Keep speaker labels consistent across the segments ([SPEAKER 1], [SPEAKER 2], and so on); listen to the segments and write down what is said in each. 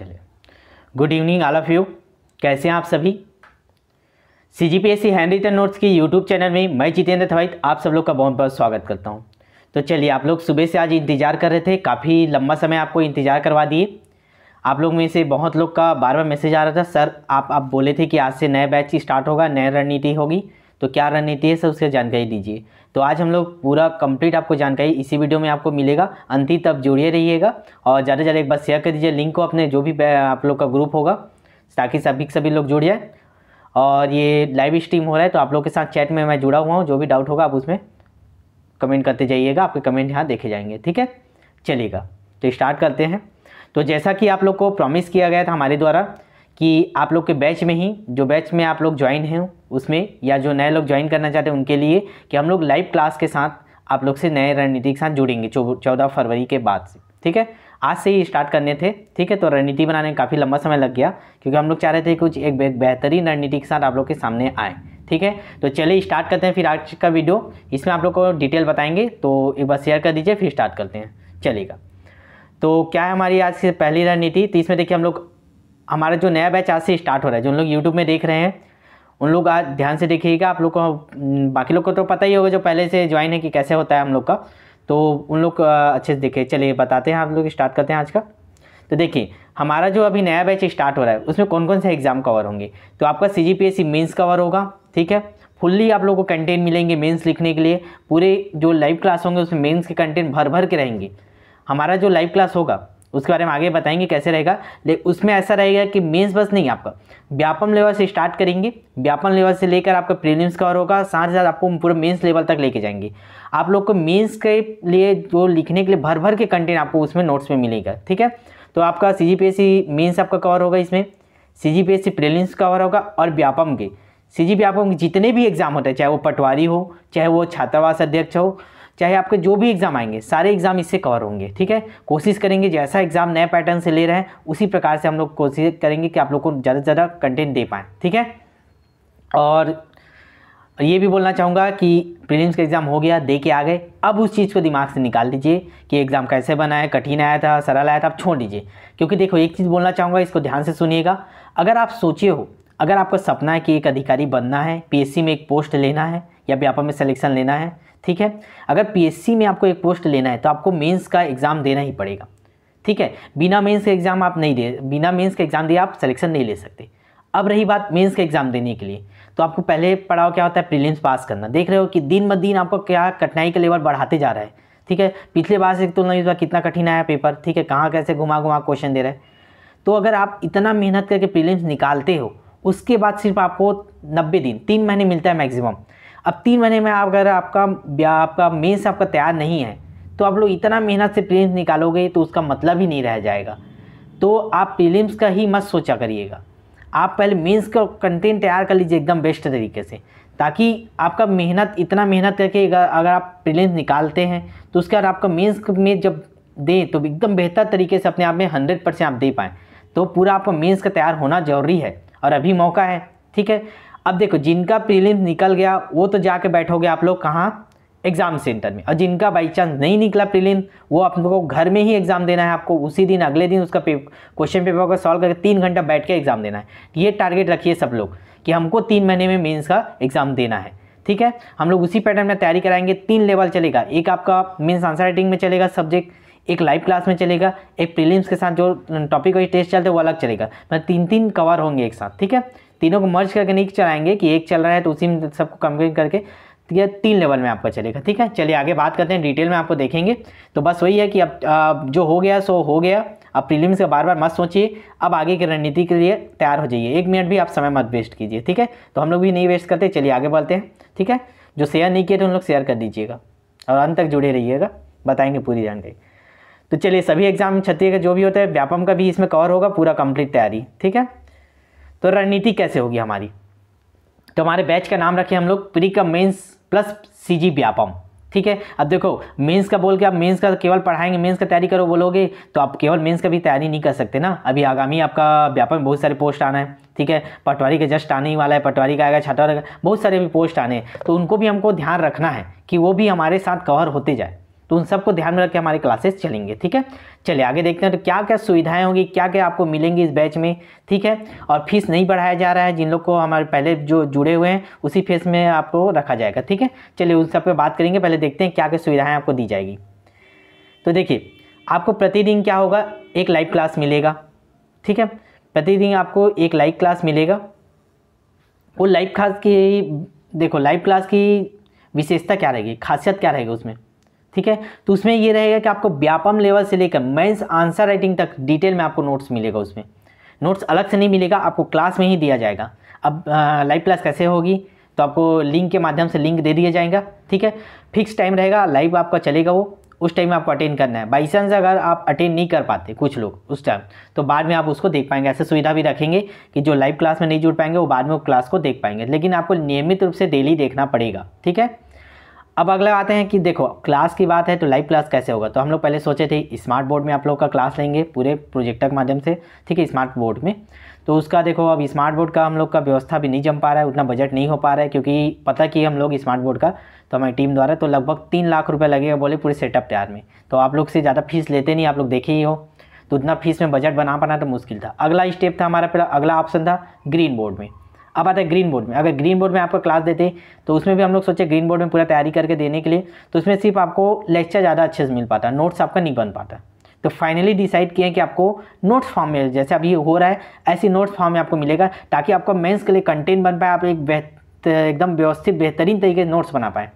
[SPEAKER 1] चलिए good evening all of you कैसे हैं आप सभी C G P S C handwritten notes की यूट्यूब चैनल में मैं जितेंद्र थवाइत आप सब लोग का बहुत बहुत स्वागत करता हूं तो चलिए आप लोग सुबह से आज इंतज़ार कर रहे थे काफ़ी लंबा समय आपको इंतज़ार करवा दिए आप लोग में से बहुत लोग का बार बार मैसेज आ रहा था सर आप आप बोले थे कि आज से नए बैच स्टार्ट होगा नया रणनीति होगी तो क्या रणनीति है सब उसकी जानकारी दीजिए तो आज हम लोग पूरा कंप्लीट आपको जानकारी इसी वीडियो में आपको मिलेगा अंतिम तब जुड़िए रहिएगा और ज़्यादा से ज़्यादा एक बार शेयर कर दीजिए लिंक को अपने जो भी आप लोग का ग्रुप होगा ताकि सभी सभी लोग जुड़ जाए और ये लाइव स्ट्रीम हो रहा है तो आप लोग के साथ चैट में मैं जुड़ा हुआ हूँ जो भी डाउट होगा आप उसमें कमेंट करते जाइएगा आपके कमेंट यहाँ देखे जाएंगे ठीक है चलिएगा तो स्टार्ट करते हैं तो जैसा कि आप लोग को प्रॉमिस किया गया था हमारे द्वारा कि आप लोग के बैच में ही जो बैच में आप लोग ज्वाइन हैं उसमें या जो नए लोग ज्वाइन करना चाहते हैं उनके लिए कि हम लोग लाइव क्लास के साथ आप लोग से नए रणनीति के साथ जुड़ेंगे चौदह फरवरी के बाद से ठीक है आज से ही स्टार्ट करने थे ठीक है तो रणनीति बनाने में काफ़ी लंबा समय लग गया क्योंकि हम लोग चाह रहे थे कुछ एक बेहतरीन रणनीति के साथ आप लोग के सामने आए ठीक है तो चलिए स्टार्ट करते हैं फिर आज का वीडियो इसमें आप लोग को डिटेल बताएंगे तो एक बार शेयर कर दीजिए फिर स्टार्ट करते हैं चलेगा तो क्या है हमारी आज की पहली रणनीति तो इसमें देखिए हम लोग हमारा जो नया बैच आज से स्टार्ट हो रहा है जो लोग यूट्यूब में देख रहे हैं उन लोग आज ध्यान से देखिएगा आप लोग को हम्म, बाकी लोग को तो पता ही होगा जो पहले से ज्वाइन है कि कैसे होता है हम लोग का तो उन लोग अच्छे से देखे चलिए बताते हैं आप लोग स्टार्ट करते हैं आज का तो देखिए हमारा जो अभी नया बैच स्टार्ट हो रहा है उसमें कौन कौन से एग्ज़ाम कवर होंगे तो आपका C G P S C cover होगा ठीक है फुल्ली आप लोग को कंटेंट मिलेंगे मेंस लिखने के लिए पूरे जो लाइव क्लास होंगे उसमें मेंस के कंटेंट भर भर के रहेंगे हमारा जो लाइव क्लास होगा उसके बारे में आगे बताएंगे कैसे रहेगा लेकिन उसमें ऐसा रहेगा कि मेंस बस नहीं आपका व्यापम लेवल से स्टार्ट करेंगे व्यापम लेवल से लेकर आपका प्रीलिम्स कवर होगा साथ ही साथ आपको पूरा मेंस लेवल तक लेके जाएंगे आप लोग को मेंस के लिए जो लिखने के लिए भर भर के कंटेंट आपको उसमें नोट्स में मिलेगा ठीक है तो आपका C G P S C mains आपका कवर होगा इसमें C G P S C cover होगा और व्यापम के सी जी व्यापम के जितने भी एग्ज़ाम होते हैं चाहे वो पटवारी हो चाहे वो छात्रावास अध्यक्ष हो चाहे आपके जो भी एग्ज़ाम आएंगे सारे एग्ज़ाम इससे कवर होंगे ठीक है कोशिश करेंगे जैसा एग्ज़ाम नए पैटर्न से ले रहे हैं उसी प्रकार से हम लोग कोशिश करेंगे कि आप लोग को ज़्यादा से ज़्यादा कंटेंट दे पाएँ ठीक है और ये भी बोलना चाहूँगा कि प्रीलिम्स का एग्ज़ाम हो गया दे के आ गए अब उस चीज़ को दिमाग से निकाल दीजिए कि एग्ज़ाम कैसे बना है कठिन आया था सरल आया था आप छोड़ दीजिए क्योंकि देखो एक चीज़ बोलना चाहूँगा इसको ध्यान से सुनिएगा अगर आप सोचिए हो अगर आपका सपना है कि एक अधिकारी बनना है पीएससी में एक पोस्ट लेना है या व्यापार में सिलेक्शन लेना है ठीक है अगर पीएससी में आपको एक पोस्ट लेना है तो आपको मेंस का एग्ज़ाम देना ही पड़ेगा ठीक है बिना मेंस का एग्ज़ाम आप नहीं दे बिना मेंस का एग्ज़ाम दिए आप सिलेक्शन नहीं ले सकते अब रही बात मेंस का एग्ज़ाम देने के लिए तो आपको पहले पढ़ाओ क्या होता है प्रीलिम्स पास करना देख रहे हो कि दिन ब दिन आपको क्या कठिनाई का लेवल बढ़ाते जा रहा है ठीक है पिछले बार से तुलना इस बार कितना कठिन आया पेपर ठीक है कहाँ कैसे घुमा घुमा क्वेश्चन दे रहे हैं तो अगर आप इतना मेहनत करके प्रिलियम्स निकालते हो उसके बाद सिर्फ आपको नब्बे दिन तीन महीने मिलता है मैक्सिमम अब तीन महीने में आप अगर आपका आपका मेंस आपका तैयार नहीं है तो आप लोग इतना मेहनत से प्रीलिम्स निकालोगे तो उसका मतलब ही नहीं रह जाएगा तो आप प्रीलिम्स का ही मत सोचा करिएगा आप पहले मेंस का कंटेंट तैयार कर लीजिए एकदम बेस्ट तरीके से ताकि आपका मेहनत इतना मेहनत करके अगर आप प्रीलिम्स निकालते हैं तो उसके बाद आपका मेंस में जब दें तो एकदम बेहतर तरीके से अपने आप में हंड्रेड परसेंट आप दे पाएँ तो पूरा आपका मेन्स का तैयार होना ज़रूरी है और अभी मौका है ठीक है अब देखो जिनका प्रीलिम्स निकल गया वो तो जाके बैठोगे आप लोग कहाँ एग्ज़ाम सेंटर में और जिनका बाई चांस नहीं निकला प्रीलिम वो आप लोगों को घर में ही एग्ज़ाम देना है आपको उसी दिन अगले दिन उसका पे, क्वेश्चन पेपर को सॉल्व करके तीन घंटा बैठ के एग्ज़ाम देना है ये टारगेट रखिए सब लोग कि हमको तीन महीने में मेन्स का एग्ज़ाम देना है ठीक है हम लोग उसी पैटर्न में तैयारी कराएंगे तीन लेवल चलेगा एक आपका मेन्स आंसर राइटिंग में चलेगा सब्जेक्ट एक लाइव क्लास में चलेगा एक प्रीलिम्स के साथ जो टॉपिक वाइज टेस्ट चलते हैं वो अलग चलेगा मतलब तीन तीन कवर होंगे एक साथ ठीक है तीनों को मर्ज करके नहीं चलाएंगे कि एक चल रहा है तो उसी में सबको कंप्लीट करके तो यह तीन लेवल में आपका चलेगा ठीक है चलिए आगे बात करते हैं डिटेल में आपको देखेंगे तो बस वही है कि अब जो हो गया सो हो गया अब प्रीलिम्स का बार बार मत सोचिए अब आगे की रणनीति के लिए तैयार हो जाइए एक मिनट भी आप समय मत वेस्ट कीजिए ठीक है तो हम लोग भी नहीं वेस्ट करते चलिए आगे बढ़ते हैं ठीक है जो शेयर नहीं किए थे उन लोग शेयर कर दीजिएगा और अंत तक जुड़े रहिएगा बताएंगे पूरी जानकारी तो चलिए सभी एग्जाम छत्तीस का जो भी होता है व्यापम का भी इसमें कवर होगा पूरा कंप्लीट तैयारी ठीक है तो रणनीति कैसे होगी हमारी तो हमारे बैच का नाम रखें हम लोग प्री का mains plus C G Vyapam ठीक है अब देखो मेंस का बोल के आप मेंस का केवल पढ़ाएंगे मेंस का तैयारी करो बोलोगे तो आप केवल मेंस का भी तैयारी नहीं कर सकते ना अभी आगामी आपका व्यापक में बहुत सारे पोस्ट आना है ठीक है पटवारी का जस्ट आने ही वाला है पटवारी का आएगा छात्र बहुत सारे भी पोस्ट आने हैं तो उनको भी हमको ध्यान रखना है कि वो भी हमारे साथ कवर होते जाए तो उन सबको ध्यान में रख के हमारी क्लासेस चलेंगे ठीक है चलिए आगे देखते हैं तो क्या क्या सुविधाएं होंगी क्या क्या आपको मिलेंगी इस बैच में ठीक है और फीस नहीं बढ़ाया जा रहा है जिन लोग को हमारे पहले जो जुड़े हुए हैं उसी फीस में आपको रखा जाएगा ठीक है चलिए उन सब पर बात करेंगे पहले देखते हैं क्या क्या सुविधाएँ आपको दी जाएगी तो देखिए आपको प्रतिदिन क्या होगा एक लाइव क्लास मिलेगा ठीक है प्रतिदिन आपको एक लाइव क्लास मिलेगा वो लाइव क्लास की देखो लाइव क्लास की विशेषता क्या रहेगी खासियत क्या रहेगी उसमें ठीक है तो उसमें ये रहेगा कि आपको व्यापम लेवल से लेकर मेंस आंसर राइटिंग तक डिटेल में आपको नोट्स मिलेगा उसमें नोट्स अलग से नहीं मिलेगा आपको क्लास में ही दिया जाएगा अब लाइव क्लास कैसे होगी तो आपको लिंक के माध्यम से लिंक दे दिया जाएगा ठीक है फिक्स टाइम रहेगा लाइव आपका चलेगा वो उस टाइम में आपको अटेंड करना है बाई चांस अगर आप अटेंड नहीं कर पाते कुछ लोग उस टाइम तो बाद में आप उसको देख पाएंगे ऐसे सुविधा भी रखेंगे कि जो लाइव क्लास में नहीं जुड़ पाएंगे वो बाद में वो क्लास को देख पाएंगे लेकिन आपको नियमित रूप से डेली देखना पड़ेगा ठीक है अब अगला आते हैं कि देखो क्लास की बात है तो लाइव क्लास कैसे होगा तो हम लोग पहले सोचे थे स्मार्ट बोर्ड में आप लोग का क्लास लेंगे पूरे प्रोजेक्टर के माध्यम से ठीक है स्मार्ट बोर्ड में तो उसका देखो अब स्मार्ट बोर्ड का हम लोग का व्यवस्था भी नहीं जम पा रहा है उतना बजट नहीं हो पा रहा है क्योंकि पता कि हम लोग स्मार्ट बोर्ड का तो हमारी टीम द्वारा तो लगभग तीन लाख रुपये लगेगा बोले पूरे सेटअप तैयार में तो आप लोग से ज़्यादा फीस लेते नहीं आप लोग देखे ही हो तो उतना फीस में बजट बना पाना तो मुश्किल था अगला स्टेप था हमारा पहला अगला ऑप्शन था ग्रीन बोर्ड में अब आता है ग्रीन बोर्ड में अगर ग्रीन बोर्ड में आपको क्लास देते तो उसमें भी हम लोग सोचे ग्रीन बोर्ड में पूरा तैयारी करके देने के लिए तो उसमें सिर्फ आपको लेक्चर ज़्यादा अच्छे से मिल पाता नोट्स आपका नहीं बन पाता तो फाइनली डिसाइड किए कि आपको नोट्स फॉर्म में जैसे अभी हो रहा है ऐसी नोट्स फॉर्म में आपको मिलेगा ताकि आपका मेंस के लिए कंटेंट बन पाए आप एक एकदम व्यवस्थित बेहतरीन तरीके से नोट्स बना पाएँ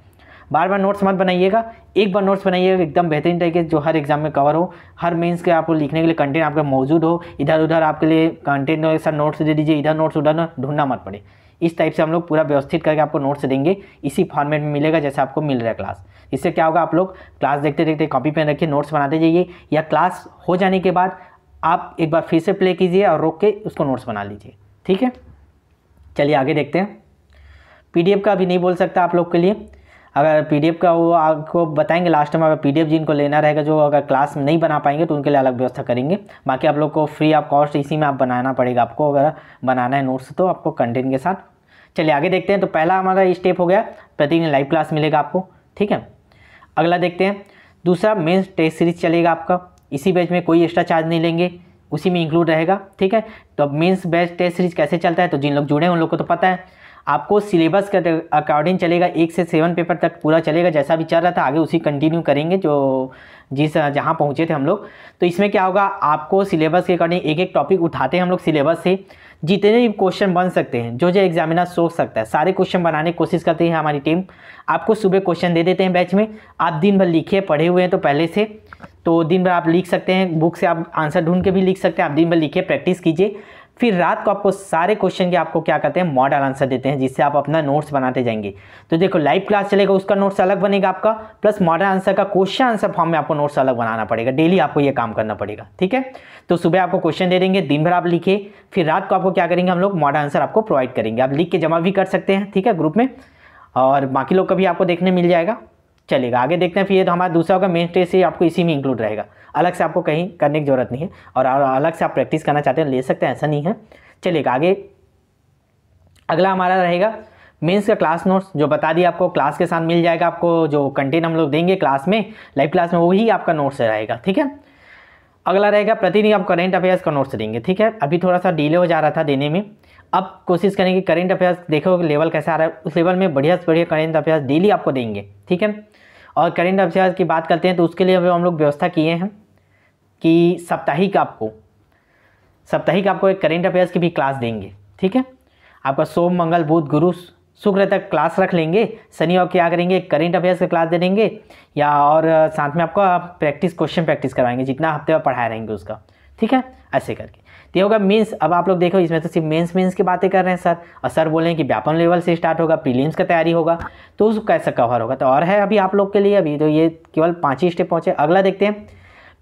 [SPEAKER 1] बार बार नोट्स मत बनाइएगा एक बार नोट्स बनाइएगा एकदम बेहतरीन तरीके से जो हर एग्जाम में कवर हो हर मीन्स के आपको लिखने के लिए कंटेंट आपका मौजूद हो इधर उधर आपके लिए कंटेंट ऐसा नोट्स दे दीजिए इधर नोट्स उधर ढूंढना मत पड़े इस टाइप से हम लोग पूरा व्यवस्थित करके आपको नोट्स देंगे इसी फॉर्मेट में मिलेगा जैसे आपको मिल रहा है क्लास इससे क्या होगा आप लोग क्लास देखते देखते कॉपी पेन रखिए नोट्स बनाते जाइए या क्लास हो जाने के बाद आप एक बार फिर से प्ले कीजिए और रोक के उसको नोट्स बना लीजिए ठीक है चलिए आगे देखते हैं पीडीएफ का अभी नहीं बोल सकता आप लोग के लिए अगर पीडीएफ का वो आपको बताएंगे लास्ट में अगर पीडीएफ जिनको लेना रहेगा जो अगर क्लास में नहीं बना पाएंगे तो उनके लिए अलग व्यवस्था करेंगे बाकी आप लोग को फ्री आप कॉस्ट इसी में आप बनाना पड़ेगा आपको अगर बनाना है नोट्स तो आपको कंटेंट के साथ चलिए आगे देखते हैं तो पहला हमारा स्टेप हो गया प्रतिदिन लाइव क्लास मिलेगा आपको ठीक है अगला देखते हैं दूसरा मेन टेस्ट सीरीज चलेगा आपका इसी बैच में कोई एक्स्ट्रा चार्ज नहीं लेंगे उसी में इंक्लूड रहेगा ठीक है तो अब मेंस बैच टेस्ट सीरीज कैसे चलता है तो जिन लोग जुड़े हैं उन लोग को तो पता है आपको सिलेबस के अकॉर्डिंग चलेगा एक से सेवन पेपर तक पूरा चलेगा जैसा भी चल रहा था आगे उसी कंटिन्यू करेंगे जो जिस जहाँ पहुँचे थे हम लोग तो इसमें क्या होगा आपको सिलेबस के अकॉर्डिंग एक एक टॉपिक उठाते हैं हम लोग सिलेबस से जितने भी क्वेश्चन बन सकते हैं जो जो एग्जामिनर सोच सकता है सारे क्वेश्चन बनाने की कोशिश करती है हमारी टीम आपको सुबह क्वेश्चन दे देते हैं बैच में आप दिन भर लिखे पढ़े हुए हैं तो पहले से तो दिन भर आप लिख सकते हैं बुक से आप आंसर ढूंढ के भी लिख सकते हैं आप दिन भर लिखिए प्रैक्टिस कीजिए फिर रात को आपको सारे क्वेश्चन के आपको क्या करते हैं मॉडल आंसर देते हैं जिससे आप अपना नोट्स बनाते जाएंगे तो देखो लाइव क्लास चलेगा उसका नोट्स अलग बनेगा आपका प्लस मॉडल आंसर का क्वेश्चन आंसर फॉर्म में आपको नोट्स अलग बनाना पड़ेगा डेली आपको ये काम करना पड़ेगा ठीक है तो सुबह आपको क्वेश्चन दे देंगे दिन भर आप लिखे फिर रात को आपको क्या करेंगे हम लोग मॉडल आंसर आपको प्रोवाइड करेंगे आप लिख के जमा भी कर सकते हैं ठीक है ग्रुप में और बाकी लोग का भी आपको देखने मिल जाएगा चलेगा आगे देखते हैं फिर ये तो हमारा दूसरा होगा मेन टेस्ट आपको इसी में इंक्लूड रहेगा अलग से आपको कहीं करने की ज़रूरत नहीं है और अलग से आप प्रैक्टिस करना चाहते हैं ले सकते हैं ऐसा नहीं है चलिए आगे अगला हमारा रहेगा मेंस का क्लास नोट्स जो बता दिया आपको क्लास के साथ मिल जाएगा आपको जो कंटेंट हम लोग देंगे क्लास में लाइव क्लास में वही आपका नोट्स रहेगा ठीक है अगला रहेगा प्रतिदिन आप करेंट अफेयर्स का नोट्स देंगे ठीक है अभी थोड़ा सा डिले हो जा रहा था देने में अब कोशिश करेंगे करेंट अफेयर्स देखो लेवल कैसा आ रहा है उस लेवल में बढ़िया से बढ़िया करेंट अफेयर्स डेली आपको देंगे ठीक है और करेंट अफेयर्स की बात करते हैं तो उसके लिए हम लोग व्यवस्था किए हैं कि साप्ताहिक आपको साप्ताहिक आपको एक करेंट अफेयर्स की भी क्लास देंगे ठीक है आपका सोम मंगल बुध गुरु शुक्र तक क्लास रख लेंगे शनि और क्या करेंगे करेंट अफेयर्स का क्लास दे देंगे या और साथ में आपका प्रैक्टिस क्वेश्चन प्रैक्टिस करवाएंगे जितना हफ्ते में पढ़ाए रहेंगे उसका ठीक है ऐसे करके तो होगा मेंस अब आप लोग देखो इसमें तो सिर्फ मेंस मेंस की बातें कर रहे हैं सर और सर बोले कि व्यापन लेवल से स्टार्ट होगा प्रीलिम्स का तैयारी होगा तो उसको कैसा कवर होगा तो और है अभी आप लोग के लिए अभी तो ये केवल पाँच ही स्टेप पहुँचे अगला देखते हैं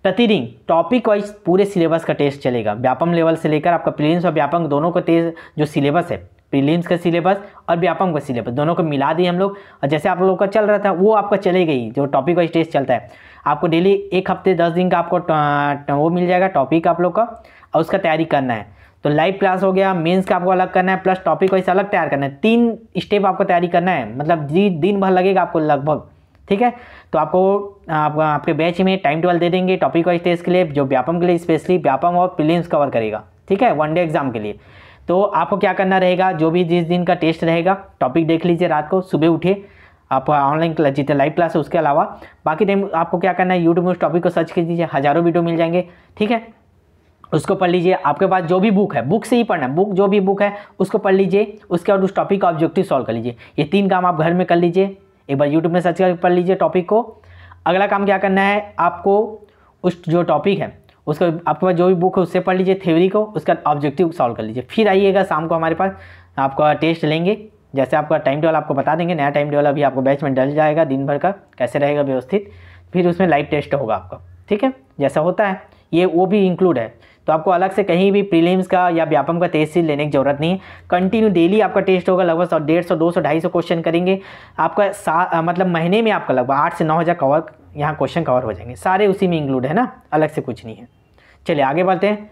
[SPEAKER 1] प्रतिदिन टॉपिक वाइज पूरे सिलेबस का टेस्ट चलेगा व्यापम लेवल से लेकर आपका प्रिलिम्स और व्यापम दोनों का टेस्ट जो सिलेबस है प्रिलिम्स का सिलेबस और व्यापम का सिलेबस दोनों को मिला दिए हम लोग और जैसे आप लोगों का चल रहा था वो आपका चले गई जो टॉपिक वाइज टेस्ट चलता है आपको डेली एक हफ्ते दस दिन का आपको वो मिल जाएगा टॉपिक आप लोग का और उसका तैयारी करना है तो लाइव क्लास हो गया मेंस का आपको अलग करना है प्लस टॉपिक वाइज अलग तैयार करना है तीन स्टेप आपको तैयारी करना है मतलब दिन भर लगेगा आपको लगभग ठीक है तो आपको आप, आपके बैच में टाइम टेबल दे देंगे टॉपिक वाइज टेस्ट के लिए जो व्यापम के लिए स्पेशली व्यापम और प्रीलिम्स कवर करेगा ठीक है वन डे एग्जाम के लिए तो आपको क्या करना रहेगा जो भी जिस दिन का टेस्ट रहेगा टॉपिक देख लीजिए रात को सुबह उठे आप ऑनलाइन क्लास जितने लाइव क्लास है उसके अलावा बाकी टाइम आपको क्या करना है यूट्यूब में उस टॉपिक को सर्च कर दीजिए हज़ारों वीडियो मिल जाएंगे ठीक है उसको पढ़ लीजिए आपके पास जो भी बुक है बुक से ही पढ़ना है बुक जो भी बुक है उसको पढ़ लीजिए उसके बाद उस टॉपिक का ऑब्जेक्टिव सॉल्व कर लीजिए ये तीन काम आप घर में कर लीजिए एक बार यूट्यूब में सर्च कर पढ़ लीजिए टॉपिक को अगला काम क्या करना है आपको उस जो टॉपिक है उसका आपके पास जो भी बुक है उससे पढ़ लीजिए थ्योरी को उसका ऑब्जेक्टिव सॉल्व कर लीजिए फिर आइएगा शाम को हमारे पास आपका टेस्ट लेंगे जैसे आपका टाइम टेबल आपको बता देंगे नया टाइम टेबल अभी आपको बैच में डल जाएगा दिन भर का कैसे रहेगा व्यवस्थित फिर उसमें लाइव टेस्ट होगा आपका ठीक है जैसा होता है ये वो भी इंक्लूड है तो आपको अलग से कहीं भी प्रीलिम्स का या व्यापम का टेस्ट सीट लेने की ज़रूरत नहीं है कंटिन्यू डेली आपका टेस्ट होगा लगभग सौ डेढ़ सौ दो सौ ढाई सौ क्वेश्चन करेंगे आपका सा मतलब महीने में आपका लगभग आठ से नौ हज़ार कवर यहाँ क्वेश्चन कवर हो जाएंगे सारे उसी में इंक्लूड है ना अलग से कुछ नहीं है चलिए आगे बढ़ते हैं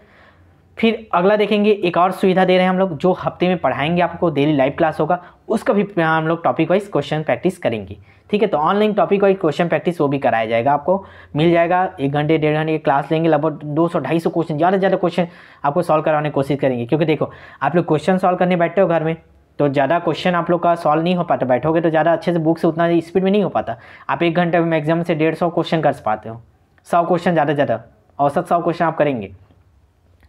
[SPEAKER 1] फिर अगला देखेंगे एक और सुविधा दे रहे हैं हम लोग जो हफ्ते में पढ़ाएंगे आपको डेली लाइव क्लास होगा उसका भी हम लोग टॉपिक वाइज क्वेश्चन प्रैक्टिस करेंगे ठीक है तो online topic wise question practice वो भी कराया जाएगा आपको मिल जाएगा एक घंटे डेढ़ घंटे की क्लास लेंगे लगभग दो सौ ढाई सौ क्वेश्चन ज़्यादा से ज़्यादा क्वेश्चन आपको सॉल्व कराने की कोशिश करेंगे क्योंकि देखो आप लोग क्वेश्चन सॉल्व करने बैठते हो घर में तो ज़्यादा क्वेश्चन आप लोग का सॉल्व नहीं हो पाता बैठोगे तो ज़्यादा अच्छे से बुक से उतना स्पीड में नहीं हो पाता आप एक घंटे में मैक्सिमम से डेढ़ सौ क्वेश्चन कर पाते हो सौ क्वेश्चन ज़्यादा ज़्यादा औसत सौ क्वेश्चन आप करेंगे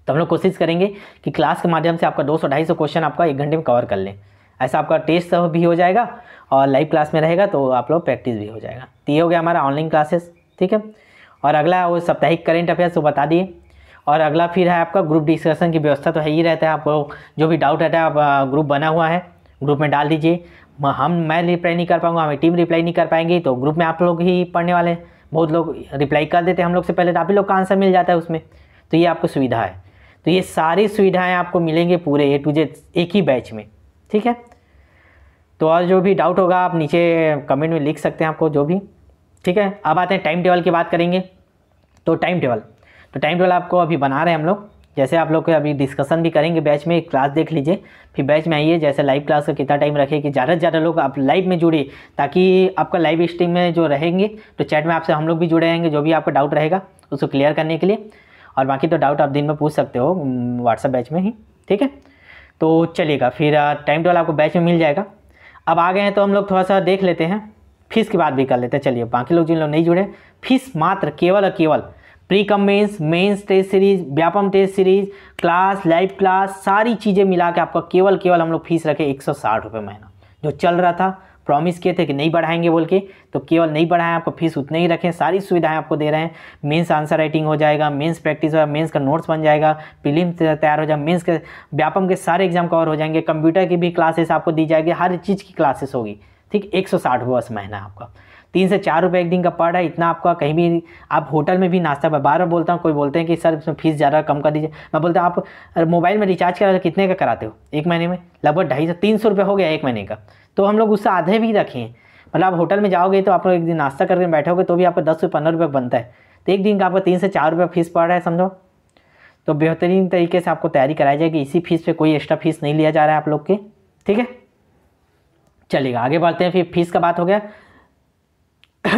[SPEAKER 1] तो हम लोग कोशिश करेंगे कि क्लास के माध्यम से आपका 200 250 क्वेश्चन आपका एक घंटे में कवर कर लें ऐसा आपका टेस्ट सब भी हो जाएगा और लाइव क्लास में रहेगा तो आप लोग प्रैक्टिस भी हो जाएगा तो ये हो गया हमारा ऑनलाइन क्लासेस ठीक है और अगला वो साप्ताहिक करेंट अफेयर्स वो बता दिए और अगला फिर है आपका ग्रुप डिस्कशन की व्यवस्था तो है ही रहता है आपको जो भी डाउट रहता है आप ग्रुप बना हुआ है ग्रुप में डाल दीजिए हम मैं रिप्लाई नहीं कर पाऊँगा हमें टीम रिप्लाई नहीं कर पाएंगे तो ग्रुप में आप लोग ही पढ़ने वाले हैं बहुत लोग रिप्लाई कर देते हैं हम लोग से पहले तो आप ही लोग का आंसर मिल जाता है उसमें तो ये आपको सुविधा है तो ये सारी सुविधाएं आपको मिलेंगे पूरे ए टू जेड एक ही बैच में ठीक है तो और जो भी डाउट होगा आप नीचे कमेंट में लिख सकते हैं आपको जो भी ठीक है अब आते हैं टाइम टेबल की बात करेंगे तो टाइम टेबल तो टाइम टेबल आपको अभी बना रहे हैं हम लोग जैसे आप लोग अभी डिस्कशन भी करेंगे बैच में क्लास देख लीजिए फिर बैच में आइए जैसे लाइव क्लास का कितना टाइम रखे कि ज़्यादा से ज़्यादा लोग आप लाइव में जुड़िए ताकि आपका लाइव स्ट्रीम में जो रहेंगे तो चैट में आपसे हम लोग भी जुड़े रहेंगे जो भी आपका डाउट रहेगा उसको क्लियर करने के लिए और बाकी तो डाउट आप दिन में पूछ सकते हो व्हाट्सअप बैच में ही ठीक है तो चलिएगा फिर टाइम टेबल आपको बैच में मिल जाएगा अब आ गए हैं तो हम लोग थोड़ा सा देख लेते हैं फीस की बात भी कर लेते हैं चलिए बाकी लोग जिन लोग नहीं जुड़े फीस मात्र केवल और केवल pre cum mains mains test series Vyapam test series class live class सारी चीज़ें मिला के आपका केवल केवल हम लोग फीस रखे एक सौ महीना जो चल रहा था प्रॉमिस किए थे कि नहीं बढ़ाएंगे बोल के तो केवल नहीं बढ़ाएं आपको फीस उतने ही रखें सारी सुविधाएं आपको दे रहे हैं मेंस आंसर राइटिंग हो जाएगा मेंस प्रैक्टिस होगा मेंस का नोट्स बन जाएगा फिल्म तैयार हो जाएगा मेंस के व्यापम के सारे एग्जाम कवर हो जाएंगे कंप्यूटर की भी क्लासेस आपको दी जाएगी हर चीज़ की क्लासेस होगी ठीक एक सौ साठ महीना आपका तीन से चार रुपये एक दिन का पड़ रहा है इतना आपका कहीं भी आप होटल में भी नाश्ता बार बार बोलता हूँ कोई बोलते हैं कि सर इसमें फीस ज़्यादा कम कर दीजिए मैं बोलता हूँ आप मोबाइल में रिचार्ज करा कितने का कराते हो एक महीने में लगभग ढाई सौ तीन सौ रुपये हो गया एक महीने का तो हम लोग उससे आधे भी रखे हैं मतलब आप होटल में जाओगे तो आप लोग एक दिन नाश्ता करके बैठोगे तो भी आपका दस से पंद्रह रुपये बनता है तो एक दिन का आपका तीन से चार रुपये फीस पड़ रहा है समझो तो बेहतरीन तरीके से आपको तैयारी कराई जाएगी इसी फीस पे कोई एक्स्ट्रा फीस नहीं लिया जा रहा है आप लोग की ठीक है चलिएगा आगे बढ़ते हैं फिर फीस का बात हो गया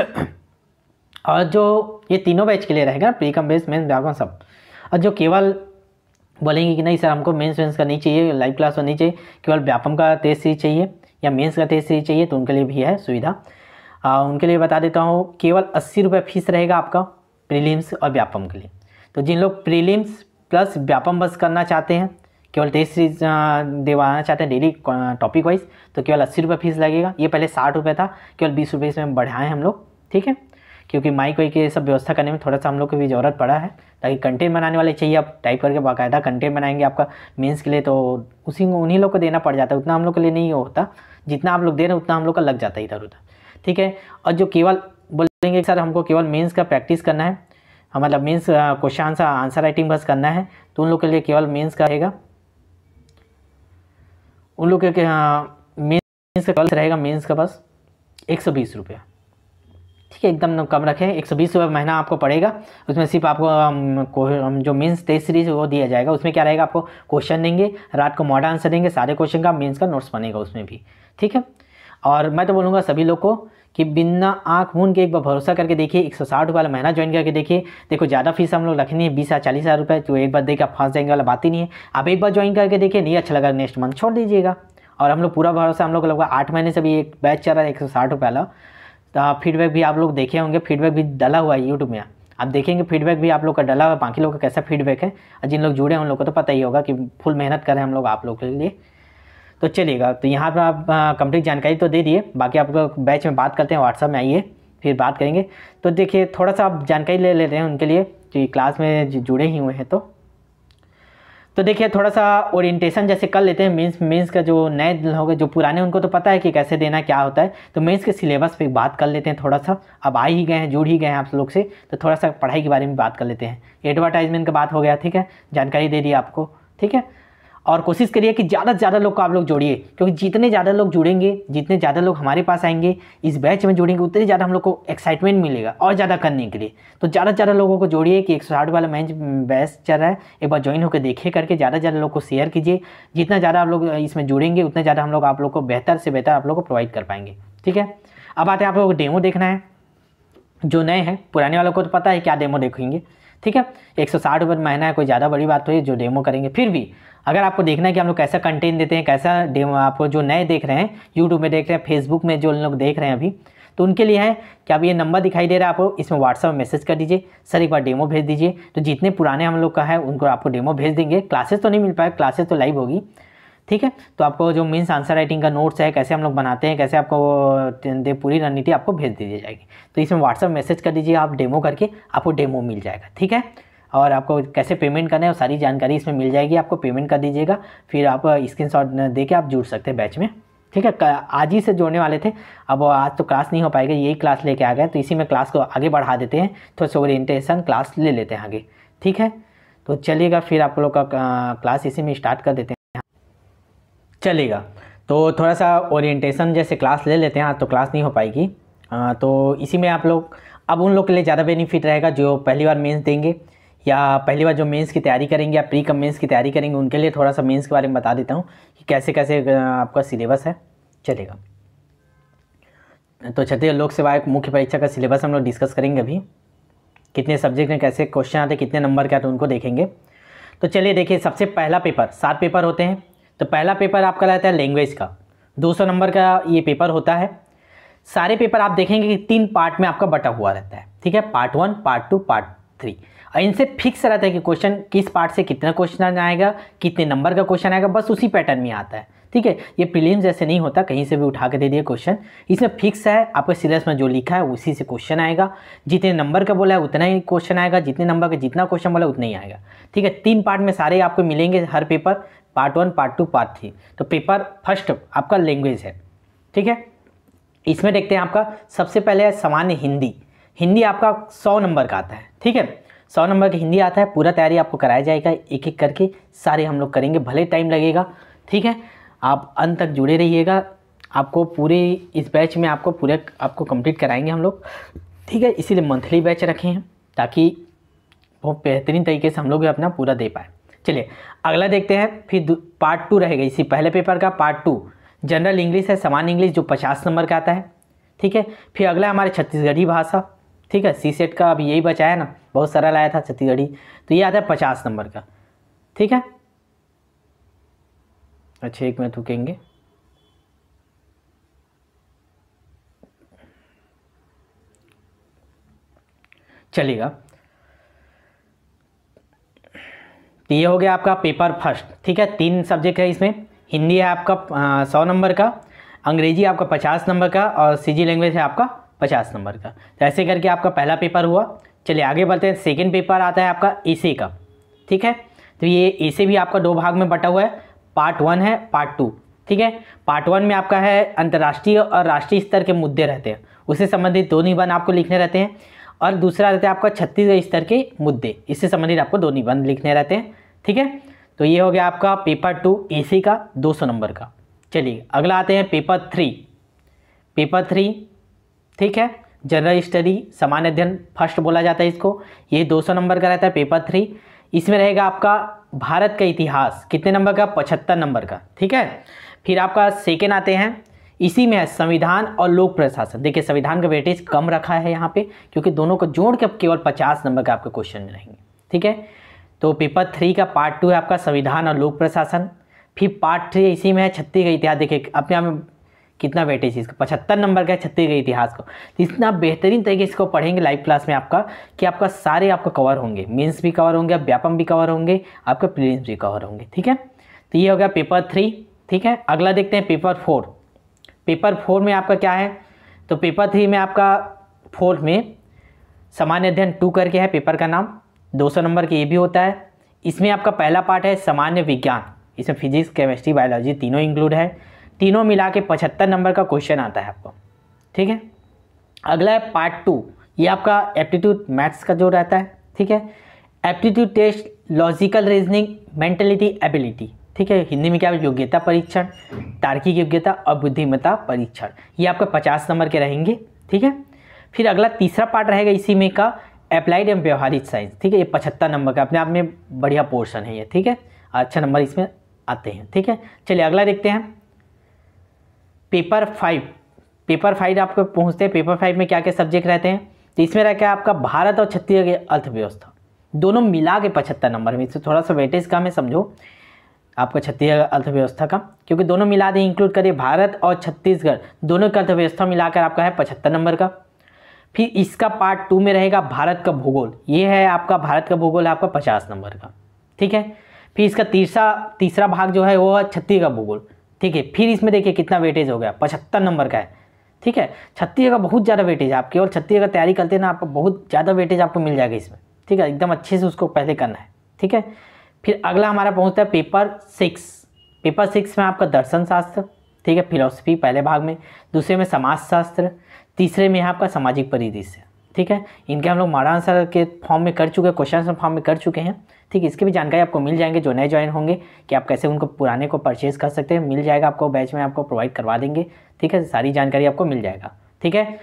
[SPEAKER 1] और जो ये तीनों बैच के लिए रहेगा प्री कम बेस मेन्स डागोन सब और जो केवल बोलेंगे कि नहीं सर हमको मेंस वेंस का नहीं चाहिए लाइव क्लास होनी चाहिए केवल व्यापम का टेस्ट सीरीज चाहिए या मेंस का टेस्ट सीरीज चाहिए तो उनके लिए भी है सुविधा आ, उनके लिए बता देता हूँ केवल अस्सी रुपये फीस रहेगा आपका प्रीलिम्स और व्यापम के लिए तो जिन लोग प्रीलिम्स प्लस व्यापम बस करना चाहते हैं केवल तेईस सीरीज दिवाना चाहते हैं डेली टॉपिक वाइज तो केवल अस्सी रुपये फीस लगेगा ये पहले साठ रुपये था केवल बीस रुपये इसमें बढ़ाएँ हम लोग ठीक है क्योंकि माइक वाइक ये सब व्यवस्था करने में थोड़ा सा हम लोग को भी ज़रूरत पड़ा है ताकि कंटेंट बनाने वाले चाहिए आप टाइप करके बाकायदा कंटेंट बनाएंगे आपका मेंस के लिए तो उसी उन्हीं लोग को देना पड़ जाता है उतना हम लोग के लिए नहीं होता जितना आप लोग दे रहे हैं उतना हम लोग का लग जाता है इधर उधर ठीक है और जो केवल बोलेंगे सर हमको केवल मेन्स का प्रैक्टिस करना है मतलब mains question answer answer writing बस करना है तो उन लोग के लिए केवल मेन्स का रहेगा उन लोग के हाँ मीन्स का कॉल रहेगा मीन्स का बस एक सौ बीस रुपये ठीक है एकदम कम रखें एक सौ बीस रुपये महीना आपको पड़ेगा उसमें सिर्फ आपको जो मीन्स टेस्ट सीरीज वो दिया जाएगा उसमें क्या रहेगा आपको क्वेश्चन देंगे रात को मॉडल आंसर देंगे सारे क्वेश्चन का मीन्स का नोट्स बनेगा उसमें भी ठीक है और मैं तो बोलूँगा सभी लोग को कि बिना आँख मून के एक बार भरोसा करके देखिए एक सौ साठ वाला महीना ज्वाइन करके देखिए देखो ज़्यादा फीस हम लोग रखनी है बीस हज़ार चालीस हज़ार रुपये तो एक बार देखा आप फंस जाएंगे वाला बात ही नहीं है आप एक बार ज्वाइन करके देखिए नहीं अच्छा लगा नेक्स्ट मंथ छोड़ दीजिएगा और हम लोग पूरा भरोसा हम लोग लगभग आठ महीने से भी एक बैच चल रहा है एक सौ साठ रुपये वाला तो फीडबैक भी आप लोग देखे होंगे फीडबैक भी डला हुआ है यूट्यूब में आप देखेंगे फीडबैक भी आप लोग का डला हुआ है बाकी लोग का कैसा फीडबैक है जिन लोग जुड़े हैं उन लोग को तो पता ही होगा कि फुल मेहनत करें हम लोग आप लोग के लिए तो चलेगा तो यहाँ पर आप कंप्लीट जानकारी तो दे दिए बाकी आप बैच में बात करते हैं व्हाट्सअप में आइए फिर बात करेंगे तो देखिए थोड़ा सा आप जानकारी ले लेते हैं उनके लिए कि क्लास में जुड़े ही हुए हैं तो तो देखिए थोड़ा सा ओरिएंटेशन जैसे कर लेते हैं मेंस मेंस का जो नए गए जो पुराने उनको तो पता है कि कैसे देना क्या होता है तो मेंस के सिलेबस पे बात कर लेते हैं थोड़ा सा अब आ ही गए हैं जुड़ ही गए हैं आप लोग से तो थोड़ा सा पढ़ाई के बारे में बात कर लेते हैं एडवर्टाइजमेंट का बात हो गया ठीक है जानकारी दे दी आपको ठीक है और कोशिश करिए कि ज़्यादा से ज़्यादा लोग को आप लोग जोड़िए क्योंकि जितने ज़्यादा लोग जुड़ेंगे जितने ज़्यादा लोग हमारे पास आएंगे इस बैच में जुड़ेंगे उतने ज़्यादा हम लोग को एक्साइटमेंट मिलेगा और ज़्यादा करने के लिए तो ज़्यादा से ज़्यादा लोगों को जोड़िए कि एक सौ साठ वाला मैच बैच चल रहा है एक बार ज्वाइन होकर देखे करके ज़्यादा से ज़्यादा लोग को शेयर कीजिए जितना ज़्यादा आप लोग इसमें जुड़ेंगे उतना ज़्यादा हम लोग आप लोग को बेहतर से बेहतर आप लोग को प्रोवाइड कर पाएंगे ठीक है अब आते हैं आप लोग को डेमो देखना है जो नए हैं पुराने वालों को तो पता है क्या डेमो देखेंगे ठीक है एक सौ साठ रुपये महीना है कोई ज़्यादा बड़ी बात हो जो डेमो करेंगे फिर भी अगर आपको देखना है कि हम लोग कैसा कंटेंट देते हैं कैसा आपको जो नए देख रहे हैं यूट्यूब में देख रहे हैं फेसबुक में जो लोग देख रहे हैं अभी तो उनके लिए है कि अब ये नंबर दिखाई दे रहा है आपको इसमें व्हाट्सअप में मैसेज कर दीजिए सर एक बार डेमो भेज दीजिए तो जितने पुराने हम लोग का है उनको आपको डेमो भेज देंगे क्लासेस तो नहीं मिल पाए क्लासेस तो लाइव होगी ठीक है तो आपको जो मीन्स आंसर राइटिंग का नोट्स है कैसे हम लोग बनाते हैं कैसे आपको पूरी रणनीति आपको भेज दी जाएगी तो इसमें व्हाट्सअप मैसेज कर दीजिए आप डेमो करके आपको डेमो मिल जाएगा ठीक है और आपको कैसे पेमेंट करना है वो सारी जानकारी इसमें मिल जाएगी आपको पेमेंट कर दीजिएगा फिर आप स्क्रीन शॉट दे के आप जुड़ सकते हैं बैच में ठीक है आज ही से जोड़ने वाले थे अब आज तो क्लास नहीं हो पाएगा यही क्लास लेके आ गए तो इसी में क्लास को आगे बढ़ा देते हैं थोड़ा तो सा ओरिएंटेशन क्लास ले लेते हैं आगे ठीक है तो चलिएगा फिर आप लोग का क्लास इसी में स्टार्ट कर देते हैं चलेगा तो थोड़ा सा ओरिएंटेशन जैसे क्लास ले लेते हैं आज हाँ, तो क्लास नहीं हो पाएगी आ, तो इसी में आप लोग अब उन लोग के लिए ज़्यादा बेनिफिट रहेगा जो पहली बार मेन्स देंगे या पहली बार जो मेंस की तैयारी करेंगे या प्री कम मेंस की तैयारी करेंगे उनके लिए थोड़ा सा मेंस के बारे में बता देता हूँ कि कैसे कैसे आपका सिलेबस है चलेगा तो छत्तीसगढ़ लोक सेवा आयोग मुख्य परीक्षा का सिलेबस हम लोग डिस्कस करेंगे अभी कितने सब्जेक्ट में कैसे क्वेश्चन आते कितने नंबर के आते उनको देखेंगे तो चलिए देखिए सबसे पहला पेपर सात पेपर होते हैं तो पहला पेपर आपका रहता है लैंग्वेज का दो सौ नंबर का ये पेपर होता है सारे पेपर आप देखेंगे कि तीन पार्ट में आपका बटा हुआ रहता है ठीक है part one part two part three इनसे फिक्स रहता है कि क्वेश्चन किस पार्ट से कितना क्वेश्चन आएगा कितने नंबर का क्वेश्चन आएगा बस उसी पैटर्न में आता है ठीक है ये प्रीलिम्स जैसे नहीं होता कहीं से भी उठा के दे दिए क्वेश्चन इसमें फिक्स है आपके सिलेबस में जो लिखा है उसी से क्वेश्चन आएगा जितने नंबर का बोला है उतना ही क्वेश्चन आएगा जितने नंबर का जितना क्वेश्चन बोला उतना ही आएगा ठीक है तीन पार्ट में सारे आपको मिलेंगे हर paper part one part two part three तो पेपर फर्स्ट आपका लैंग्वेज है ठीक है इसमें देखते हैं आपका सबसे पहले है सामान्य हिंदी हिंदी आपका सौ नंबर का आता है ठीक है सौ नंबर का हिंदी आता है पूरा तैयारी आपको कराया जाएगा एक एक करके सारे हम लोग करेंगे भले टाइम लगेगा ठीक है आप अंत तक जुड़े रहिएगा आपको पूरे इस बैच में आपको पूरे आपको कंप्लीट कराएंगे हम लोग ठीक है इसीलिए मंथली बैच रखे हैं ताकि वो बेहतरीन तरीके से हम लोग अपना पूरा दे पाए चलिए अगला देखते हैं फिर पार्ट टू रहेगा इसी पहले पेपर का पार्ट टू जनरल इंग्लिश है सामान्य इंग्लिश जो पचास नंबर का आता है ठीक है फिर अगला हमारे छत्तीसगढ़ी भाषा ठीक है सी सेट का अभी यही बचा है ना बहुत सरल आया था छत्तीसगढ़ी तो ये आता है पचास नंबर का ठीक है अच्छा एक मिनट रुकेंगे चलेगा तो ये हो गया आपका पेपर फर्स्ट ठीक है तीन सब्जेक्ट है इसमें हिंदी है आपका सौ नंबर का अंग्रेजी आपका पचास नंबर का और सीजी लैंग्वेज है आपका पचास नंबर का तो ऐसे करके आपका पहला पेपर हुआ चलिए आगे बढ़ते हैं सेकेंड पेपर आता है आपका ए का ठीक है तो ये ए भी आपका दो भाग में बटा हुआ है पार्ट वन है पार्ट टू ठीक है पार्ट वन में आपका है अंतर्राष्ट्रीय और राष्ट्रीय स्तर के मुद्दे रहते हैं उससे संबंधित दो निबंध आपको लिखने रहते हैं और दूसरा रहता है आपका छत्तीसगढ़ स्तर के मुद्दे इससे संबंधित आपको दो निबंध लिखने रहते हैं ठीक है तो ये हो गया आपका पेपर टू ए का दो नंबर का चलिए अगला आते हैं पेपर थ्री पेपर थ्री ठीक है जनरल स्टडी सामान्य अध्ययन फर्स्ट बोला जाता है इसको ये 200 नंबर का रहता है पेपर थ्री इसमें रहेगा आपका भारत का इतिहास कितने नंबर का पचहत्तर नंबर का ठीक है फिर आपका सेकेंड आते हैं इसी में है संविधान और लोक प्रशासन देखिए संविधान का वेटेज कम रखा है यहाँ पे क्योंकि दोनों को जोड़ के केवल पचास नंबर के आपके क्वेश्चन रहेंगे ठीक है तो पेपर थ्री का पार्ट टू है आपका संविधान और लोक प्रशासन फिर पार्ट थ्री इसी में है छत्तीसगढ़ इतिहास देखिए अपने आप में कितना वेटेज इसका पचहत्तर नंबर का है इतिहास को तो इतना बेहतरीन तरीके इसको पढ़ेंगे लाइव क्लास में आपका कि आपका सारे आपका कवर होंगे मीन्स भी कवर होंगे व्यापम भी कवर होंगे आपका प्रीलिम्स भी कवर होंगे ठीक है तो ये हो गया पेपर थ्री ठीक है अगला देखते हैं पेपर फोर पेपर फोर में आपका क्या है तो पेपर थ्री में आपका फोर्थ में सामान्य अध्ययन टू करके है पेपर का नाम सौ नंबर के ये भी होता है इसमें आपका पहला पार्ट है सामान्य विज्ञान इसमें फिजिक्स केमिस्ट्री बायोलॉजी तीनों इंक्लूड है तीनों मिला के पचहत्तर नंबर का क्वेश्चन आता है आपको ठीक है अगला है पार्ट टू ये आपका एप्टीट्यूड मैथ्स का जो रहता है ठीक है aptitude test logical reasoning mentality ability ठीक है हिंदी में क्या योग्यता परीक्षण तार्किक योग्यता और बुद्धिमत्ता परीक्षण ये आपका पचास नंबर के रहेंगे ठीक है फिर अगला तीसरा पार्ट रहेगा इसी में का अप्लाइड एंड व्यवहारिक साइंस ठीक है ये पचहत्तर नंबर का अपने आप में बढ़िया पोर्शन है ये ठीक है अच्छा नंबर इसमें आते हैं ठीक है चलिए अगला देखते हैं पेपर फाइव पेपर फाइव आपको पहुँचते हैं पेपर फाइव में क्या क्या सब्जेक्ट रहते हैं तो इसमें रह गया आपका भारत और छत्तीसगढ़ की अर्थव्यवस्था दोनों मिला के पचहत्तर नंबर में इससे थोड़ा सा वेटेज कम है समझो आपका छत्तीसगढ़ अर्थव्यवस्था का क्योंकि दोनों मिला दें इंक्लूड करिए भारत और छत्तीसगढ़ दोनों का अर्थव्यवस्था मिलाकर आपका है पचहत्तर नंबर का फिर इसका पार्ट टू में रहेगा भारत का भूगोल ये है आपका भारत का भूगोल आपका पचास नंबर का ठीक है फिर इसका तीसरा तीसरा भाग जो है वो है छत्तीसगढ़ भूगोल ठीक है फिर इसमें देखिए कितना वेटेज हो गया पचहत्तर नंबर का है ठीक है छत्तीस का बहुत ज़्यादा वेटेज आपके और छत्तीस का तैयारी करते हैं ना आपको बहुत ज़्यादा वेटेज आपको मिल जाएगा इसमें ठीक है एकदम अच्छे से उसको पहले करना है ठीक है फिर अगला हमारा पहुँचता है पेपर सिक्स पेपर सिक्स में आपका दर्शन शास्त्र ठीक है फिलोसफी पहले भाग में दूसरे में समाज शास्त्र तीसरे में है आपका सामाजिक परिदृश्य ठीक है इनके हम लोग मारा आंसर के फॉर्म में कर चुके हैं क्वेश्चन आंसर फॉर्म में कर चुके हैं ठीक है इसकी भी जानकारी आपको मिल जाएंगे जो नए ज्वाइन होंगे कि आप कैसे उनको पुराने को परचेज़ कर सकते हैं मिल जाएगा आपको बैच में आपको प्रोवाइड करवा देंगे ठीक है सारी जानकारी आपको मिल जाएगा ठीक है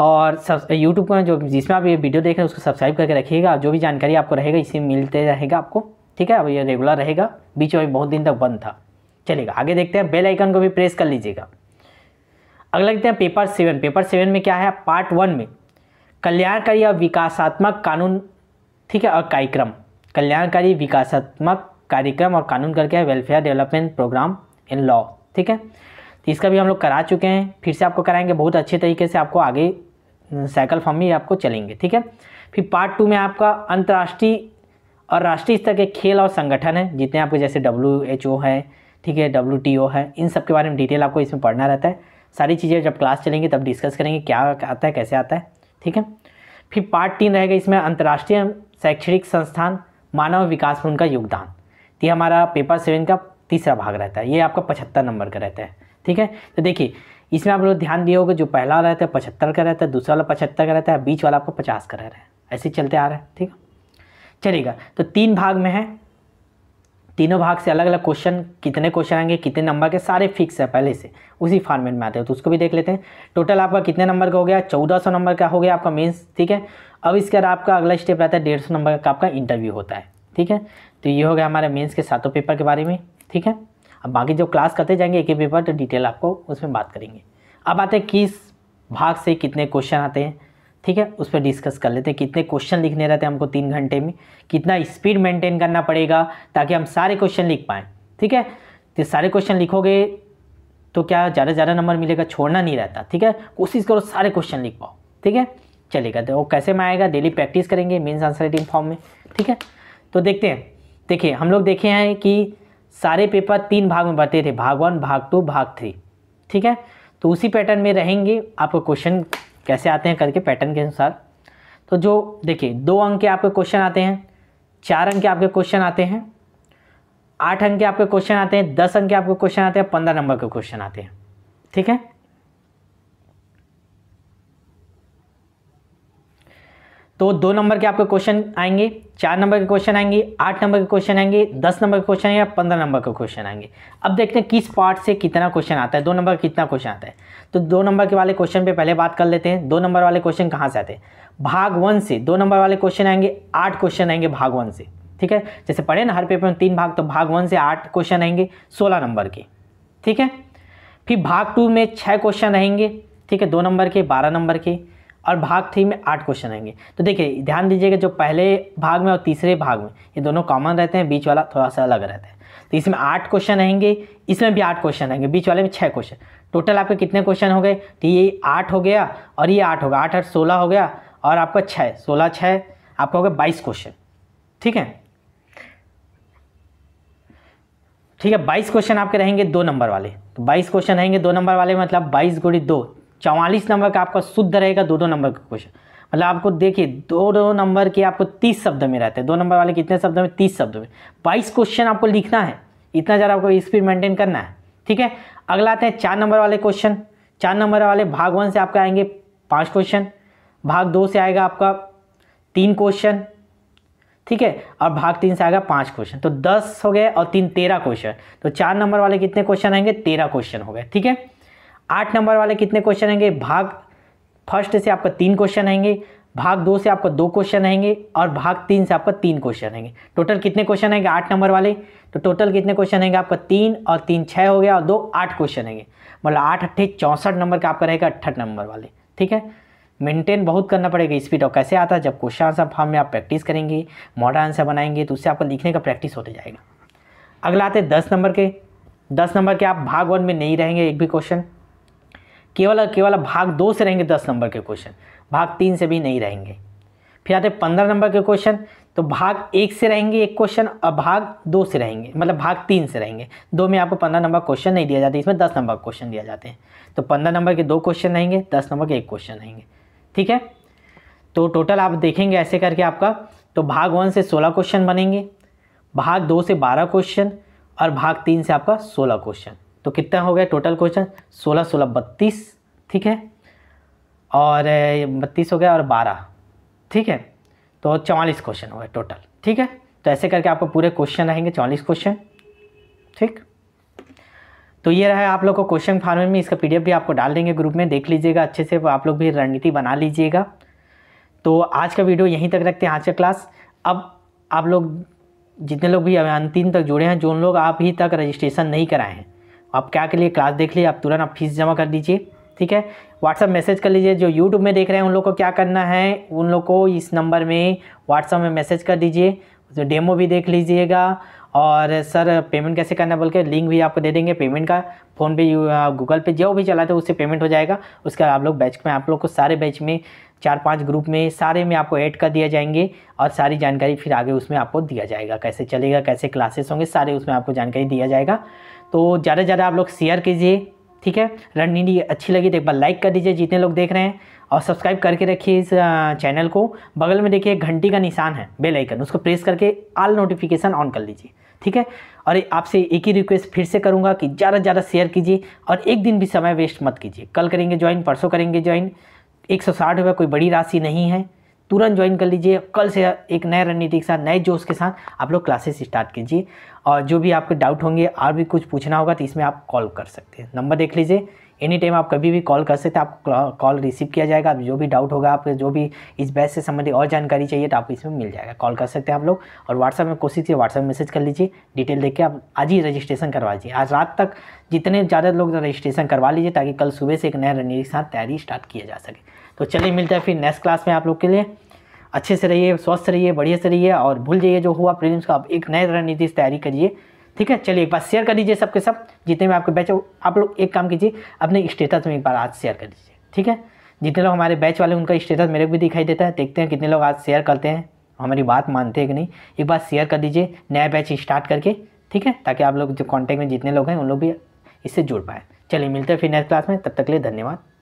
[SPEAKER 1] और सब यूट्यूब पर जो जिसमें आप ये वीडियो देख रहे हैं उसको सब्सक्राइब करके रखिएगा जो भी जानकारी आपको रहेगा इसी मिलते रहेगा आपको ठीक है अब ये रेगुलर रहेगा बीच में बहुत दिन तक बंद था चलेगा आगे देखते हैं बेल आइकन को भी प्रेस कर लीजिएगा अगला देखते हैं पेपर सेवन पेपर सेवन में क्या है पार्ट वन में कल्याणकारी या विकासात्मक कानून ठीक है और कार्यक्रम कल्याणकारी विकासात्मक कार्यक्रम और कानून करके welfare development programme in law ठीक है तो इसका भी हम लोग करा चुके हैं फिर से आपको कराएंगे बहुत अच्छे तरीके से आपको आगे साइकिल फॉर्म में आपको चलेंगे ठीक है फिर पार्ट टू में आपका अंतर्राष्ट्रीय और राष्ट्रीय स्तर के खेल और संगठन है जितने आपके जैसे डब्ल्यू एच ओ है ठीक है डब्ल्यू टी ओ है इन सब के बारे में डिटेल आपको इसमें पढ़ना रहता है सारी चीज़ें जब क्लास चलेंगी तब डिस्कस करेंगे क्या आता है कैसे आता है ठीक है फिर पार्ट तीन रहेगा इसमें अंतर्राष्ट्रीय शैक्षणिक संस्थान मानव विकास में उनका योगदान ये हमारा पेपर सेवन का तीसरा भाग रहता है ये आपका पचहत्तर नंबर का रहता है ठीक है तो देखिए इसमें आप लोग ध्यान दिए होगा जो पहला रहता है पचहत्तर का रहता है दूसरा वाला पचहत्तर का रहता है बीच वाला आपका पचास का रह रहा है ऐसे चलते आ रहे हैं ठीक है चलेगा तो तीन भाग में है तीनों भाग से अलग अलग क्वेश्चन कितने क्वेश्चन आएंगे कितने नंबर के सारे फिक्स है पहले से उसी फॉर्मेट में आते हैं तो उसको भी देख लेते हैं टोटल आपका कितने नंबर का हो गया चौदह सौ नंबर का हो गया आपका मीन्स ठीक है अब इसके बाद आपका अगला स्टेप रहता है डेढ़ सौ नंबर का आपका इंटरव्यू होता है ठीक है तो ये हो गया हमारे मेन्स के सातों पेपर के बारे में ठीक है अब बाकी जो क्लास करते जाएंगे एक एक पेपर तो डिटेल आपको उसमें बात करेंगे अब आते हैं किस भाग से कितने क्वेश्चन आते हैं ठीक है उस पर डिस्कस कर लेते हैं कितने क्वेश्चन लिखने रहते हैं हमको तीन घंटे में कितना स्पीड मेंटेन करना पड़ेगा ताकि हम सारे क्वेश्चन लिख पाएँ ठीक है तो सारे क्वेश्चन लिखोगे तो क्या ज़्यादा ज़्यादा नंबर मिलेगा छोड़ना नहीं रहता ठीक है कोशिश करो सारे क्वेश्चन लिख पाओ ठीक है चलेगा तो वो कैसे में आएगा डेली प्रैक्टिस करेंगे मीन्स आंसर राइटिंग फॉर्म में ठीक है तो देखते हैं देखिए हम लोग देखे हैं कि सारे पेपर तीन भाग में बढ़ते थे भाग वन भाग टू भाग थ्री ठीक है तो उसी पैटर्न में रहेंगे आपको क्वेश्चन कैसे आते हैं करके पैटर्न के अनुसार तो जो देखिए दो अंक के आपके क्वेश्चन आते हैं चार अंक के आपके क्वेश्चन आते हैं आठ अंक के आपके क्वेश्चन आते हैं दस अंक के आपके क्वेश्चन आते हैं पंद्रह नंबर के क्वेश्चन आते हैं ठीक है तो दो नंबर के आपके क्वेश्चन आएंगे चार नंबर के क्वेश्चन आएंगे आठ नंबर के क्वेश्चन आएंगे दस नंबर के क्वेश्चन या पंद्रह नंबर के क्वेश्चन आएंगे अब देखते हैं किस पार्ट से कितना क्वेश्चन आता है दो नंबर कितना क्वेश्चन आता है तो दो नंबर के वाले क्वेश्चन पे पहले बात कर लेते हैं दो नंबर वाले क्वेश्चन कहाँ से आते हैं भाग वन से दो नंबर वाले क्वेश्चन आएंगे आठ क्वेश्चन आएंगे भाग वन से ठीक है जैसे पढ़े ना हर पेपर में तीन भाग तो भाग वन से आठ क्वेश्चन आएंगे सोलह नंबर के ठीक है फिर भाग टू में छः क्वेश्चन रहेंगे ठीक है दो नंबर के बारह नंबर के और भाग थ्री में आठ क्वेश्चन आएंगे तो देखिए ध्यान दीजिएगा जो पहले भाग में और तीसरे भाग में ये दोनों कॉमन रहते हैं बीच वाला थोड़ा सा अलग रहता है तो इसमें आठ क्वेश्चन आएंगे इसमें भी आठ क्वेश्चन आएंगे बीच वाले में छः क्वेश्चन टोटल आपके कितने क्वेश्चन हो गए तो ये आठ हो गया और ये आठ हो गया आठ आठ सोलह हो गया और आपका छः सोलह छः आपका हो गया बाईस क्वेश्चन ठीक है ठीक है बाईस क्वेश्चन आपके रहेंगे दो नंबर वाले तो बाईस क्वेश्चन रहेंगे दो नंबर वाले मतलब बाईस गुड़ी दो चौवालीस नंबर का आपका शुद्ध रहेगा दो दो नंबर का क्वेश्चन मतलब आपको देखिए दो दो नंबर के आपको तीस शब्द में रहते हैं दो नंबर वाले कितने शब्द में तीस शब्द में बाईस क्वेश्चन आपको लिखना है इतना ज़्यादा आपको स्पीड मेंटेन करना है ठीक है अगला आते हैं चार नंबर वाले क्वेश्चन चार नंबर वाले भाग वन से आपका आएंगे पाँच क्वेश्चन भाग दो से आएगा आपका तीन क्वेश्चन ठीक है और भाग तीन से आएगा पाँच क्वेश्चन तो दस हो गए और तीन तेरह क्वेश्चन तो चार नंबर वाले कितने क्वेश्चन आएंगे तेरह क्वेश्चन हो गए ठीक है आठ नंबर वाले कितने क्वेश्चन आएंगे भाग फर्स्ट से आपका तीन क्वेश्चन आएंगे भाग दो से आपका दो क्वेश्चन रहेंगे और भाग तीन से आपका तीन क्वेश्चन रहेंगे टोटल कितने क्वेश्चन रहेंगे आठ नंबर वाले तो टोटल कितने क्वेश्चन रहेंगे आपका तीन और तीन छः हो गया और दो आठ क्वेश्चन रहेंगे मतलब आठ अट्ठे चौंसठ नंबर का आपका रहेगा अट्ठठ नंबर वाले ठीक है मेंटेन बहुत करना पड़ेगा स्पीड और कैसे आता है जब क्वेश्चन आंसर फॉर्म में आप प्रैक्टिस करेंगे मॉडल आंसर बनाएंगे तो उससे आपका लिखने का प्रैक्टिस होते जाएगा अगला आते हैं दस नंबर के दस नंबर के आप भाग वन में नहीं रहेंगे एक भी क्वेश्चन केवल केवल भाग दो से रहेंगे दस नंबर के क्वेश्चन भाग तीन से भी नहीं रहेंगे फिर आते पंद्रह नंबर के क्वेश्चन तो भाग एक से रहेंगे एक क्वेश्चन और भाग दो से रहेंगे मतलब भाग तीन से रहेंगे दो में आपको पंद्रह नंबर क्वेश्चन नहीं दिया जाता इसमें दस नंबर क्वेश्चन दिया जाते हैं तो पंद्रह नंबर के दो क्वेश्चन रहेंगे दस नंबर के एक क्वेश्चन रहेंगे ठीक है तो टोटल आप देखेंगे ऐसे करके आपका तो भाग वन से सोलह क्वेश्चन बनेंगे भाग दो से बारह क्वेश्चन और भाग तीन से आपका सोलह क्वेश्चन तो कितना हो गया टोटल क्वेश्चन सोलह सोलह बत्तीस ठीक है और बत्तीस हो गया और बारह ठीक है तो चौवालीस क्वेश्चन हो गए टोटल ठीक है तो ऐसे करके आपको पूरे क्वेश्चन रहेंगे चवालीस क्वेश्चन ठीक तो ये रहा आप लोग को क्वेश्चन फार्मेट में इसका पीडीएफ भी आपको डाल देंगे ग्रुप में देख लीजिएगा अच्छे से आप लोग भी रणनीति बना लीजिएगा तो आज का वीडियो यहीं तक रखते हैं आज का क्लास अब आप लोग जितने लोग भी अंतिम तक जुड़े हैं जो लोग आप ही तक रजिस्ट्रेशन नहीं कराए हैं आप क्या के लिए क्लास देख लिए आप तुरंत आप फीस जमा कर दीजिए ठीक है व्हाट्सअप मैसेज कर लीजिए जो यूट्यूब में देख रहे हैं उन लोग को क्या करना है उन लोग को इस नंबर में व्हाट्सअप में मैसेज कर दीजिए जो डेमो भी देख लीजिएगा और सर पेमेंट कैसे करना बोल के लिंक भी आपको दे देंगे पेमेंट का फ़ोन पे गूगल पे जो भी चलाते हो उससे पेमेंट हो जाएगा उसके बाद आप लोग बैच में आप लोग को सारे बैच में चार पांच ग्रुप में सारे में आपको ऐड कर दिया जाएंगे और सारी जानकारी फिर आगे उसमें आपको दिया जाएगा कैसे चलेगा कैसे क्लासेस होंगे सारे उसमें आपको जानकारी दिया जाएगा तो ज़्यादा से ज़्यादा आप लोग शेयर कीजिए ठीक है रणनीति अच्छी लगी तो एक बार लाइक कर दीजिए जितने लोग देख रहे हैं और सब्सक्राइब करके रखिए इस चैनल को बगल में देखिए घंटी का निशान है बेल आइकन उसको प्रेस करके आल नोटिफिकेशन ऑन कर लीजिए ठीक है और आपसे एक ही रिक्वेस्ट फिर से करूँगा कि ज़्यादा से ज़्यादा शेयर कीजिए और एक दिन भी समय वेस्ट मत कीजिए कल करेंगे ज्वाइन परसों करेंगे ज्वाइन एक सौ साठ कोई बड़ी राशि नहीं है तुरंत ज्वाइन कर लीजिए कल से एक नए रणनीति के साथ नए जोश के साथ आप लोग क्लासेस स्टार्ट कीजिए और जो भी आपके डाउट होंगे और भी कुछ पूछना होगा तो इसमें आप कॉल कर सकते हैं नंबर देख लीजिए एनी टाइम आप कभी भी कॉल कर सकते हैं आपको कॉल रिसीव किया जाएगा जो भी डाउट होगा आपके जो भी इस बैच से संबंधित और जानकारी चाहिए तो आपको इसमें मिल जाएगा कॉल कर सकते हैं आप लोग और व्हाट्सअप में कोशिश कीजिए व्हाट्सअप मैसेज कर लीजिए डिटेल देख के आप आज ही रजिस्ट्रेशन करवा लीजिए आज रात तक जितने ज़्यादा लोग रजिस्ट्रेशन करवा लीजिए ताकि कल सुबह से एक नया रणनीति के साथ तैयारी स्टार्ट किया जा सके तो चलिए मिलता है फिर नेक्स्ट क्लास में आप लोग के लिए अच्छे से रहिए स्वस्थ रहिए बढ़िया से रहिए और भूल जाइए जो हुआ प्रीलिम्स का आप एक नए रणनीति से तैयारी करिए ठीक है चलिए एक बार शेयर कर दीजिए सबके सब जितने भी आपके बैच आप लोग एक काम कीजिए अपने स्टेटस में एक बार आज शेयर कर दीजिए ठीक है जितने लोग हमारे बैच वाले उनका स्टेटस मेरे को भी दिखाई देता है देखते हैं कितने लोग आज शेयर करते हैं हमारी बात मानते हैं कि नहीं एक बार शेयर कर दीजिए नया बैच स्टार्ट करके ठीक है ताकि आप लोग जो कॉन्टैक्ट में जितने लोग हैं उन लोग भी इससे जुड़ पाएँ चलिए मिलते हैं फिर नेक्स्ट क्लास में तब तक के लिए धन्यवाद